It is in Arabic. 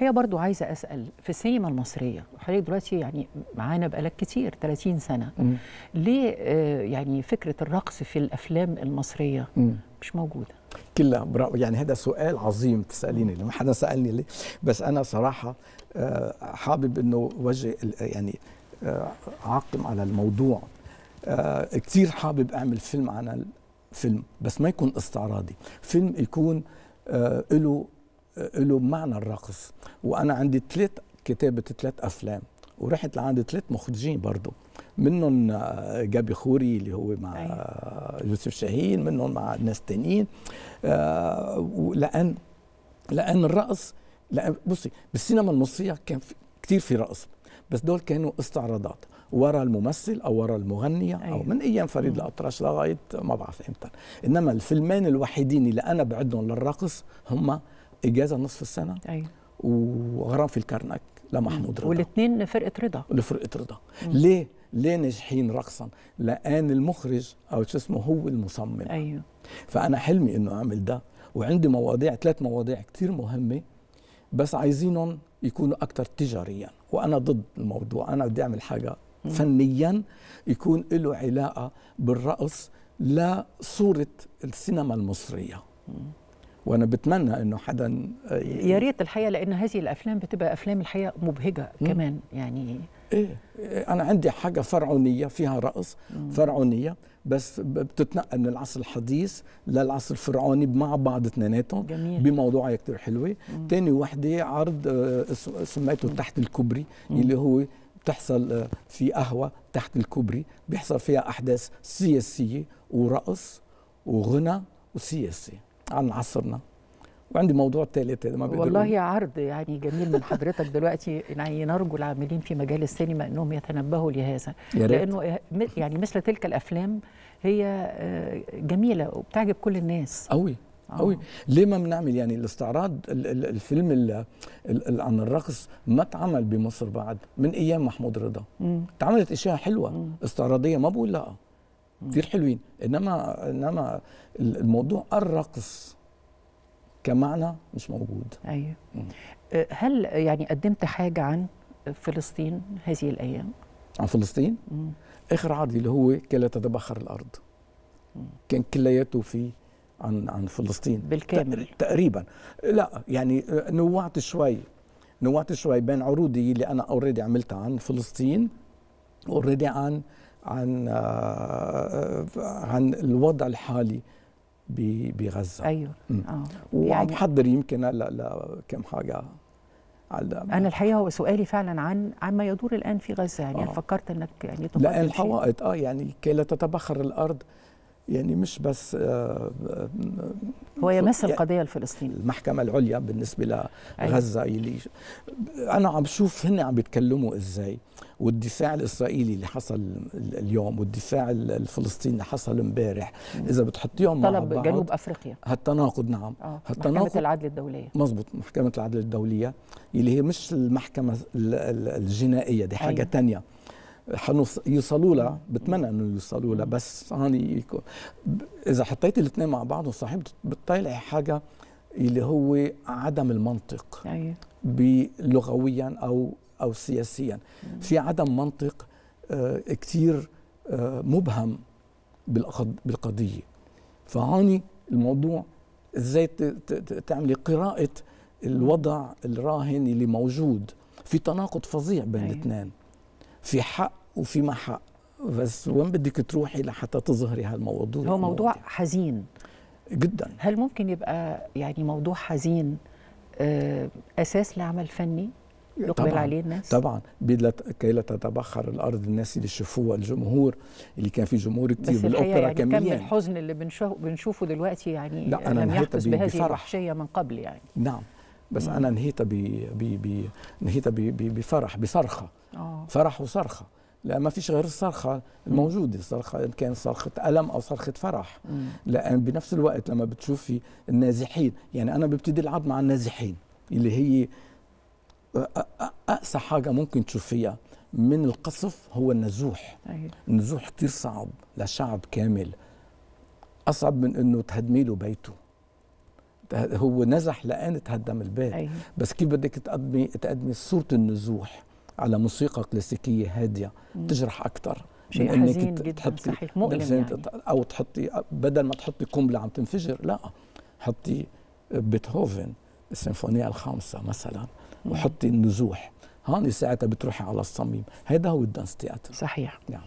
الحقيقه برضو عايزه اسال في السينما المصريه حضرتك دلوقتي يعني معانا بقالك كتير 30 سنه مم. ليه آه، يعني فكره الرقص في الافلام المصريه مم. مش موجوده كلها يعني هذا سؤال عظيم تساليني ما حدا سالني ليه بس انا صراحه آه، حابب انه وجه يعني آه، عاقم على الموضوع كثير حابب اعمل فيلم عن الفيلم بس ما يكون استعراضي فيلم يكون له آه، له معنى الرقص وانا عندي ثلاث كتابه ثلاث افلام ورحت لعند ثلاث مخرجين برضه منهم آه، جابي خوري اللي هو مع أيوة. يوسف شاهين منهم مع ناس تانيين آه، لان لان الرقص لأن بصي بالسينما المصريه كان في كتير في رقص بس دول كانوا استعراضات ورا الممثل او ورا المغنيه أيوة. او من ايام فريد الاطرش لغايه ما بعرف امتى انما الفيلمين الوحيدين اللي انا بعدهم للرقص هم اجازه نصف السنه ايوه وغرام في الكرنك لمحمود رضا والاثنين فرقه رضا لفرقه رضا مم. ليه ليه ناجحين رقصا لان المخرج او شو اسمه هو المصمم ايوه فانا حلمي انه اعمل ده وعندي مواضيع ثلاث مواضيع كثير مهمه بس عايزينهم يكونوا اكثر تجاريا وانا ضد الموضوع انا بدي اعمل حاجه مم. فنيا يكون له علاقه بالرقص لصوره السينما المصريه مم. وانا بتمنى انه حدا آه، ي... يا ريت الحقيقه لان هذه الافلام بتبقى افلام الحقيقه مبهجه م? كمان يعني إيه،, إيه. انا عندي حاجه فرعونيه فيها رقص فرعونيه بس بتتنقل من العصر الحديث للعصر الفرعوني مع بعض اثنيناتهم بموضوعها كثير حلوه ثاني وحده عرض آه، سميته تحت الكوبري اللي هو بتحصل آه، في قهوه تحت الكوبري بيحصل فيها احداث سياسيه ورقص وغنى وسياسه عن عصرنا وعندي موضوع ثالث ما والله عرض يعني جميل من حضرتك دلوقتي يعني نرجو العاملين في مجال السينما انهم يتنبهوا لهذا يا ريت. لانه يعني مثل تلك الافلام هي آه، جميله وبتعجب كل الناس قوي آه. قوي ليه ما بنعمل يعني الاستعراض الفيلم ال عن الرقص ما اتعمل بمصر بعد من ايام محمود رضا اتعملت اشياء حلوه استعراضيه ما بقول لا كتير حلوين انما انما الموضوع الرقص كمعنى مش موجود ايوه أه، هل يعني قدمت حاجه عن فلسطين هذه الايام عن فلسطين مم. اخر عرضي اللي هو كلا تتبخر الارض مم. كان كلياته في عن عن فلسطين بالكامل تقريبا لا يعني أه، نوعت شوي نوعت شوي بين عروضي اللي انا اوريدي عملتها عن فلسطين اوريدي عن عن آه، آه، عن الوضع الحالي بغزه ايوه اه وعم بحضر يعني يمكن هلا لكم حاجه على انا الحقيقه هو سؤالي فعلا عن عما يدور الان في غزه يعني آه. فكرت انك يعني لان الحوائط اه يعني كي لا تتبخر الارض يعني مش بس آه، آه، هو يمس القضية يعني الفلسطينية المحكمة العليا بالنسبة لغزة أيوة. اللي أنا عم بشوف هن عم بيتكلموا إزاي والدفاع الإسرائيلي اللي حصل اليوم والدفاع الفلسطيني اللي حصل امبارح إذا بتحطيهم مع بعض طلب جنوب أفريقيا هالتناقض نعم آه. هالتناقض محكمة العدل الدولية مزبوط محكمة العدل الدولية اللي هي مش المحكمة الجنائية دي حاجة أيوه. تانية حنوصلوا لها بتمنى انه يوصلوا لها بس هاني اذا حطيت الاثنين مع بعضهم صحيح بتطلعي حاجه اللي هو عدم المنطق أيه. لغويا او او سياسيا في عدم منطق آه، كثير آه، مبهم بالقضيه فهاني الموضوع ازاي تعملي قراءه الوضع الراهن اللي موجود في تناقض فظيع بين أيه. الاثنين في حق وفيما حق بس وين بدك تروحي لحتى تظهري هالموضوع هو موضوع الموضوع. حزين جدا هل ممكن يبقى يعني موضوع حزين آه، اساس لعمل فني يقبل عليه الناس طبعا كي لا تتبخر الارض الناس اللي شافوها الجمهور اللي كان في جمهور كتير بالاوبرا يعني كم الحزن اللي بنشوفه بنشوفه دلوقتي يعني لا أنا لم بهذه الوحشيه من قبل يعني نعم بس مم. انا نهيت ب نهيت بفرح بصرخه فرح وصرخه لا ما فيش غير الصرخة الموجودة الصرخة إن كان صرخة ألم أو صرخة فرح لأن بنفس الوقت لما بتشوفي النازحين يعني أنا ببتدي العرض مع النازحين اللي هي أقسى حاجة ممكن تشوفيها من القصف هو النزوح أيه. النزوح كتير صعب لشعب كامل أصعب من أنه تهدمي له بيته هو نزح لأن تهدم البيت أيه. بس كيف بدك تقدمي تقدمي صورة النزوح على موسيقى كلاسيكيه هاديه بتجرح اكثر شيء من حزين تحطي صحيح مؤلم يعني. او تحطي بدل ما تحطي قنبله عم تنفجر لا حطي بيتهوفن السيمفونيه الخامسه مثلا وحطي النزوح هون ساعتها بتروحي على الصميم هذا هو الدانس تياتر صحيح يعني.